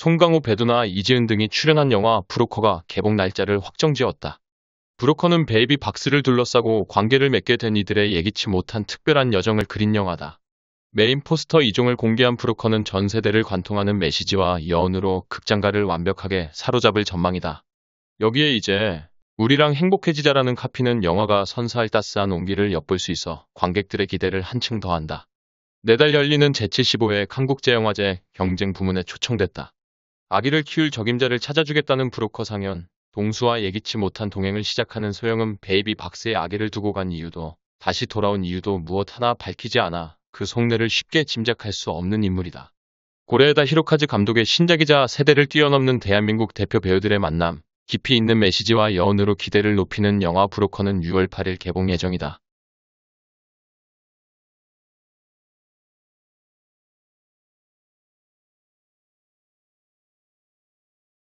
송강호, 배두나, 이지은 등이 출연한 영화 브로커가 개봉 날짜를 확정지었다. 브로커는 베이비 박스를 둘러싸고 관계를 맺게 된 이들의 예기치 못한 특별한 여정을 그린 영화다. 메인 포스터 이종을 공개한 브로커는 전 세대를 관통하는 메시지와 여운으로 극장가를 완벽하게 사로잡을 전망이다. 여기에 이제 우리랑 행복해지자라는 카피는 영화가 선사할 따스한 온기를 엿볼 수 있어 관객들의 기대를 한층 더한다. 내달 네 열리는 제75회 한국제영화제 경쟁 부문에 초청됐다. 아기를 키울 적임자를 찾아주겠다는 브로커 상현, 동수와 예기치 못한 동행을 시작하는 소영은 베이비 박스에 아기를 두고 간 이유도 다시 돌아온 이유도 무엇 하나 밝히지 않아 그 속내를 쉽게 짐작할 수 없는 인물이다. 고레에다 히로카즈 감독의 신작이자 세대를 뛰어넘는 대한민국 대표 배우들의 만남, 깊이 있는 메시지와 여운으로 기대를 높이는 영화 브로커는 6월 8일 개봉 예정이다.